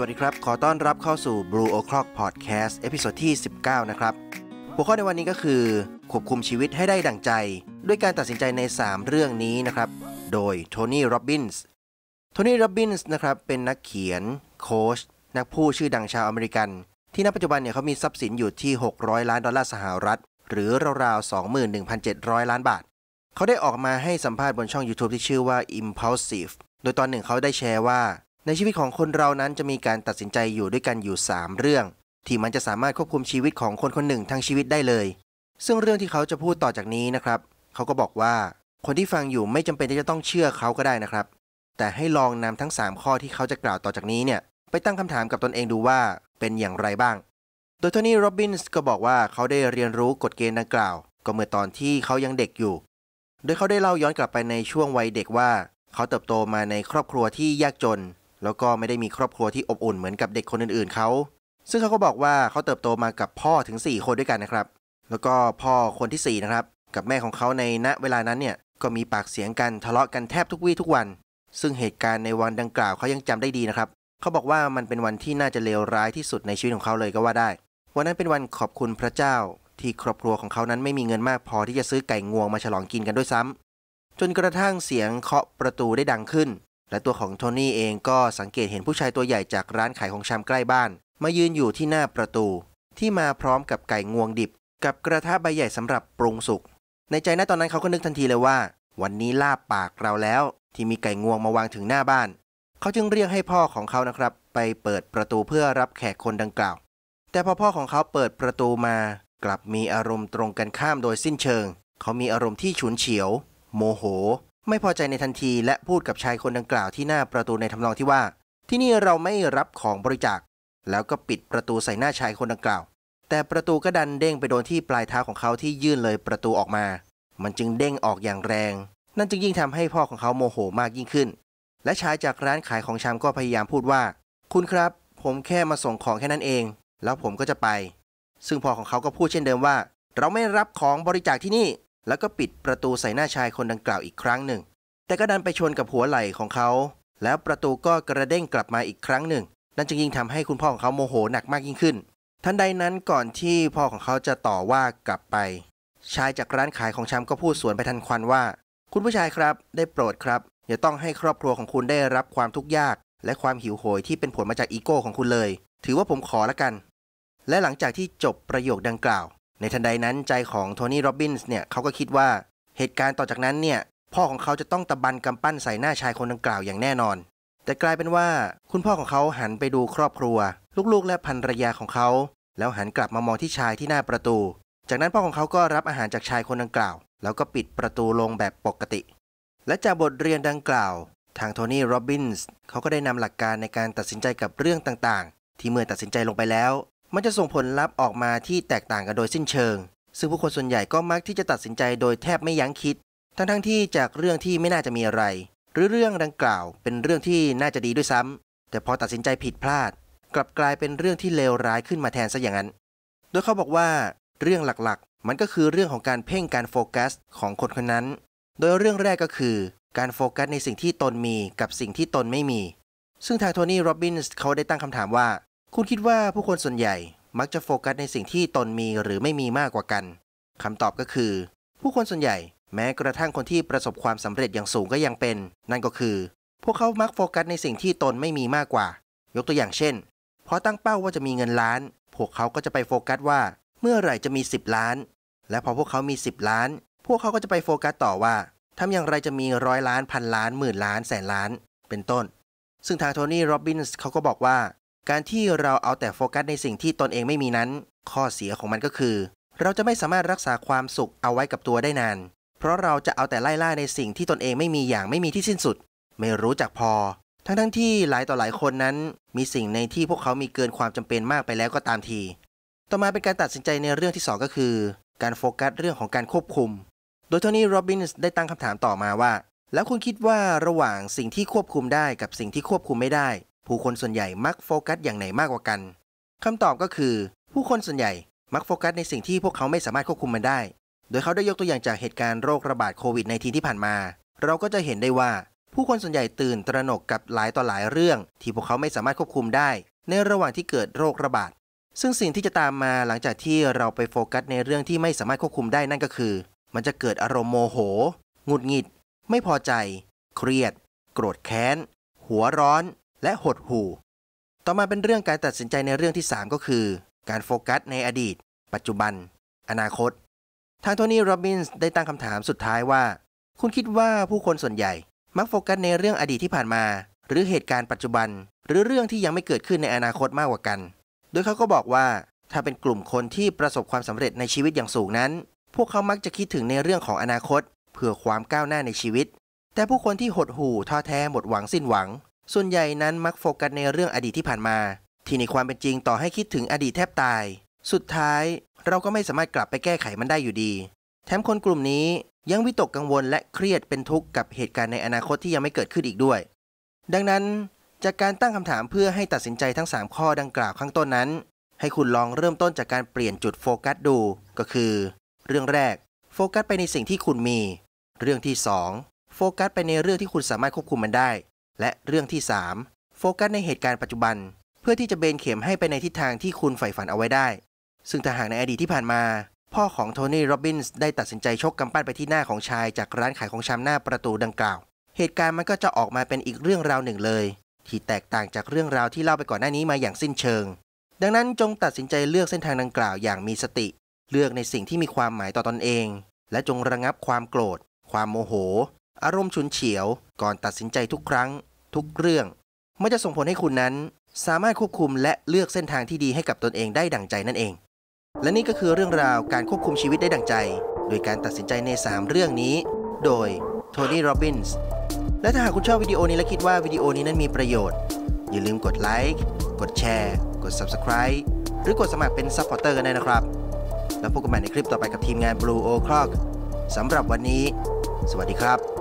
วัสดีครับ ขอต้อนรับเข้าสู่ Blue O'Clock Podcast เอพิโซดที่ 19 นะครับ หัวข้อในวันนี้ก็คือ ควบคุมชีวิตให้ได้ดั่งใจ ด้วยการตัดสินใจใน 3 เรื่องนี้นะครับ โดยโทนี่โรบินส์โทนี่โรบินส์นะครับ เป็นนักเขียนโค้ชนักพูดชื่อดังชาวอเมริกัน ที่ณปัจจุบันเนี่ยเขามีทรัพย์สินอยู่ที่ 600 ล้านดอลลาร์สหรัฐ หรือราวๆ 21,700 ล้านบาท เขาได้ออกมาให้สัมภาษณ์บนช่อง YouTube ที่ชื่อว่า Impulsive โดยตอนหนึ่งเขาได้แชร์ว่าในชีวิตของคนเรานั้นจะมีการตัดสินใจอยู่ด้วยกันอยู่ 3 เรื่อง ที่มันจะสามารถควบคุมชีวิตของคนคนหนึ่งทั้งชีวิตได้เลย ซึ่งเรื่องที่เขาจะพูดต่อจากนี้นะครับ เขาก็บอกว่าคนที่ฟังอยู่ไม่จำเป็นที่จะต้องเชื่อเขาก็ได้นะครับ แต่ให้ลองนำทั้ง 3 ข้อที่เขาจะกล่าวต่อจากนี้เนี่ย ไปตั้งคำถามกับตนเองดูว่าเป็นอย่างไรบ้าง โดยโทนี่โรบินส์ก็บอกว่าเขาได้เรียนรู้กฎเกณฑ์ดังกล่าวก็เมื่อตอนที่เขายังเด็กอยู่ โดยเขาได้เล่าย้อนกลับไปในช่วงวัยเด็กว่า เขาเติบโตมาในครอบครัวที่ยากจนแล้วก็ไม่ได้มีครอบครัวที่อบอุ่นเหมือนกับเด็กคนอื่นๆเขา ซึ่งเขาก็บอกว่าเขาเติบโตมากับพ่อถึง 4 คนด้วยกันนะครับ แล้วก็พ่อคนที่4นะครับ กับแม่ของเขาในณเวลานั้นเนี่ยก็มีปากเสียงกันทะเลาะกันแทบทุกวี่ทุกวัน ซึ่งเหตุการณ์ในวันดังกล่าวเขายังจำได้ดีนะครับ เขาบอกว่ามันเป็นวันที่น่าจะเลวร้ายที่สุดในชีวิตของเขาเลยก็ว่าได้ วันนั้นเป็นวันขอบคุณพระเจ้า ที่ครอบครัวของเขานั้นไม่มีเงินมากพอที่จะซื้อไก่งวงมาฉลองกินกันด้วยซ้ำจนกระทั่งเสียงเคาะประตูได้ดังขึ้นและตัวของโทนี่เองก็สังเกตเห็นผู้ชายตัวใหญ่จากร้านขายของชำใกล้บ้านมายืนอยู่ที่หน้าประตู ที่มาพร้อมกับไก่งวงดิบ กับกระทะใบใหญ่สำหรับปรุงสุกในใจนตอนนั้นเขาก็นึกทันทีเลยว่า วันนี้ลาบปากเราแล้ว ที่มีไก่งวงมาวางถึงหน้าบ้าน เขาจึงเรียกให้พ่อของเขานะครับ ไปเปิดประตูเพื่อรับแขกคนดังกล่าว แต่พอพ่อของเขาเปิดประตูมา กลับมีอารมณ์ตรงกันข้ามโดยสิ้นเชิง เขามีอารมณ์ที่ฉุนเฉียวโมโหไม่พอใจในทันทีและพูดกับชายคนดังกล่าวที่หน้าประตูในทำนองที่ว่า ที่นี่เราไม่รับของบริจาคแล้วก็ปิดประตูใส่หน้าชายคนดังกล่าว แต่ประตูก็ดันเด้งไปโดนที่ปลายเท้าของเขาที่ยื่นเลยประตูออกมา มันจึงเด้งออกอย่างแรง นั่นจึงยิ่งทำให้พ่อของเขาโมโหมากยิ่งขึ้น และชายจากร้านขายของชำก็พยายามพูดว่า คุณครับ ผมแค่มาส่งของแค่นั้นเอง แล้วผมก็จะไป ซึ่งพ่อของเขา ก็พูดเช่นเดิมว่า เราไม่รับของบริจาคที่นี่แล้วก็ปิดประตูใส่หน้าชายคนดังกล่าวอีกครั้งหนึ่ง แต่ก็ดันไปชนกับหัวไหล่ของเขา แล้วประตูก็กระเด้งกลับมาอีกครั้งหนึ่ง นั่นจึงยิ่งทำให้คุณพ่อของเขาโมโหหนักมากยิ่งขึ้น ทันใดนั้นก่อนที่พ่อของเขาจะต่อว่ากลับไป ชายจากร้านขายของชำก็พูดสวนไปทันควันว่า คุณผู้ชายครับ ได้โปรดครับ อย่าต้องให้ครอบครัวของคุณได้รับความทุกข์ยาก และความหิวโหยที่เป็นผลมาจากอีโก้ของคุณเลย ถือว่าผมขอละกัน และหลังจากที่จบประโยคดังกล่าวในทันใดนั้น ใจของโทนี่โรบินส์เนี่ยเขาก็คิดว่าเหตุการณ์ต่อจากนั้นเนี่ยพ่อของเขาจะต้องตะบันกำปั้นใส่หน้าชายคนดังกล่าวอย่างแน่นอน แต่กลายเป็นว่า คุณพ่อของเขาหันไปดูครอบครัว ลูกๆ และภรรยาของเขาแล้วหันกลับมามองที่ชายที่หน้าประตู จากนั้นพ่อของเขาก็รับอาหารจากชายคนดังกล่าว แล้วก็ปิดประตูลงแบบปกติ และจากบทเรียนดังกล่าว ทางโทนี่โรบินส์เขาก็ได้นำหลักการในการตัดสินใจกับเรื่องต่างๆ ที่เมื่อตัดสินใจลงไปแล้วมันจะส่งผลลัพธ์ออกมาที่แตกต่างกันโดยสิ้นเชิง ซึ่งผู้คนส่วนใหญ่ก็มักที่จะตัดสินใจโดยแทบไม่ยั้งคิด ทั้งๆทที่จากเรื่องที่ไม่น่าจะมีอะไร หรือเรื่องดังกล่าวเป็นเรื่องที่น่าจะดีด้วยซ้ำ แต่พอตัดสินใจผิดพลาด กลับกลายเป็นเรื่องที่เลวร้ายขึ้นมาแทนซะอย่างนั้น โดยเขาบอกว่าเรื่องหลักๆ มันก็คือเรื่องของการเพ่งการโฟกัส ของคนคนนั้น โดยเรื่องแรกก็คือ การโฟกัสในสิ่งที่ตนมีกับสิ่งที่ตนไม่มี ซึ่งทางโทนี่ โรบินส์เขาได้ตั้งคำถามว่าคุณคิดว่าผู้คนส่วนใหญ่มักจะโฟกัสในสิ่งที่ตนมีหรือไม่มีมากกว่ากัน คำตอบก็คือ ผู้คนส่วนใหญ่แม้กระทั่งคนที่ประสบความสำเร็จอย่างสูงก็ยังเป็น นั่นก็คือ พวกเขา มักโฟกัสในสิ่งที่ตนไม่มีมากกว่า ยกตัวอย่างเช่น พอตั้งเป้าว่าจะมีเงินล้าน พวกเขาก็จะไปโฟกัสว่า เมื่อไหร่จะมี10 ล้าน และพอพวกเขามี 10 ล้านพวกเขาก็จะไปโฟกัสต่อว่าทำอย่างไรจะมีร้อยล้านพันล้านหมื่นล้านแสนล้าน เป็นต้น ซึ่งทางโทนี่โรบินส์เขาก็บอกว่าการที่เราเอาแต่โฟกัสในสิ่งที่ตนเองไม่มีนั้น ข้อเสียของมันก็คือ เราจะไม่สามารถรักษาความสุขเอาไว้กับตัวได้นาน เพราะเราจะเอาแต่ไล่ล่าในสิ่งที่ตนเองไม่มีอย่างไม่มีที่สิ้นสุด ไม่รู้จักพอ ทั้งทั้งที่หลายต่อหลายคนนั้นมีสิ่งในที่พวกเขามีเกินความจำเป็นมากไปแล้วก็ตามที ต่อมาเป็นการตัดสินใจในเรื่องที่2ก็คือ การโฟกัสเรื่องของการควบคุม โดยโทนี่โรบินส์ได้ตั้งคำถามต่อมาว่า แล้วคุณคิดว่าระหว่างสิ่งที่ควบคุมได้กับสิ่งที่ควบคุมไม่ได้ผู้คนส่วนใหญ่มักโฟกัสอย่างไหนมากกว่ากันคำตอบก็คือ ผู้คนส่วนใหญ่มักโฟกัสในสิ่งที่พวกเขาไม่สามารถควบคุมมันได้ โดยเขาได้ยกตัวอย่างจากเหตุการณ์โรคระบาดโควิด -19 ที่ผ่านมา เราก็จะเห็นได้ว่าผู้คนส่วนใหญ่ตื่นตระหนกกับหลายต่อหลายเรื่องที่พวกเขาไม่สามารถควบคุมได้ ในระหว่างที่เกิดโรคระบาด ซึ่งสิ่งที่จะตามมาหลังจากที่เราไปโฟกัสในเรื่องที่ไม่สามารถควบคุมได้นั่นก็คือ มันจะเกิดอารมณ์โมโห หงุดหงิด ไม่พอใจ เครียด โกรธแค้น หัวร้อนและหดหู่ ต่อมาเป็นเรื่องการตัดสินใจในเรื่องที่ 3 ก็คือ การโฟกัสในอดีต ปัจจุบัน อนาคต ทางโทนี่โรบินส์ได้ตั้งคำถามสุดท้ายว่า คุณคิดว่าผู้คนส่วนใหญ่มักโฟกัสในเรื่องอดีตที่ผ่านมา หรือเหตุการณ์ปัจจุบัน หรือเรื่องที่ยังไม่เกิดขึ้นในอนาคตมากกว่ากัน โดยเขาก็บอกว่า ถ้าเป็นกลุ่มคนที่ประสบความสำเร็จในชีวิตอย่างสูงนั้น พวกเขามักจะคิดถึงในเรื่องของอนาคตเพื่อความก้าวหน้าในชีวิต แต่ผู้คนที่หดหู่ท้อแท้หมดหวังสิ้นหวังส่วนใหญ่นั้นมักโฟกัสในเรื่องอดีตที่ผ่านมา ที่ในความเป็นจริงต่อให้คิดถึงอดีตแทบตาย สุดท้าย เราก็ไม่สามารถกลับไปแก้ไขมันได้อยู่ดีแถมคนกลุ่มนี้ยังวิตกกังวลและเครียดเป็นทุกข์กับเหตุการณ์ในอนาคตที่ยังไม่เกิดขึ้นอีกด้วย ดังนั้นจากการตั้งคำถามเพื่อให้ตัดสินใจทั้ง 3 ข้อดังกล่าวข้างต้นนั้น ให้คุณลองเริ่มต้นจากการเปลี่ยนจุดโฟกัสดู ก็คือ เรื่องแรก โฟกัสไปในสิ่งที่คุณมี เรื่องที่ 2 โฟกัสไปในเรื่องที่คุณสามารถควบคุมมันได้และเรื่องที่ 3 โฟกัสในเหตุการณ์ปัจจุบัน เพื่อที่จะเบนเข็มให้ไปในทิศทางที่คุณใฝ่ฝันเอาไว้ได้ ซึ่งถ้าหากในอดีตที่ผ่านมา พ่อของโทนี่โรบินส์ได้ตัดสินใจชกกำปั้นไปที่หน้าของชายจากร้านขายของชำหน้าประตูดังกล่าว เหตุการณ์มันก็จะออกมาเป็นอีกเรื่องราวหนึ่งเลย ที่แตกต่างจากเรื่องราวที่เล่าไปก่อนหน้านี้มาอย่างสิ้นเชิง ดังนั้นจงตัดสินใจเลือกเส้นทางดังกล่าวอย่างมีสติ เลือกในสิ่งที่มีความหมายต่อตอนเอง และจงระงับความโกรธ ความโมโหอารมณ์ฉุนเฉียวก่อนตัดสินใจทุกครั้งทุกเรื่องมันจะส่งผลให้คุณนั้น สามารถควบคุมและเลือกเส้นทางที่ดีให้กับตนเองได้ดั่งใจนั่นเอง และนี่ก็คือเรื่องราวการควบคุมชีวิตได้ดั่งใจโดยการตัดสินใจใน3เรื่องนี้โดยโทนี่โรบินส์และถ้าหากคุณชอบวิดีโอนี้และคิดว่าวิดีโอนี้นั้นมีประโยชน์ อย่าลืมกดไลค์กดแชร์กด Subscribe หรือกดสมัครเป็นซัพพอร์เตอร์กันได้นะครับแล้วพบกันใหม่ในคลิปต่อไปกับทีมงาน Blue O'Clock สำหรับวันนี้ สวัสดีครับ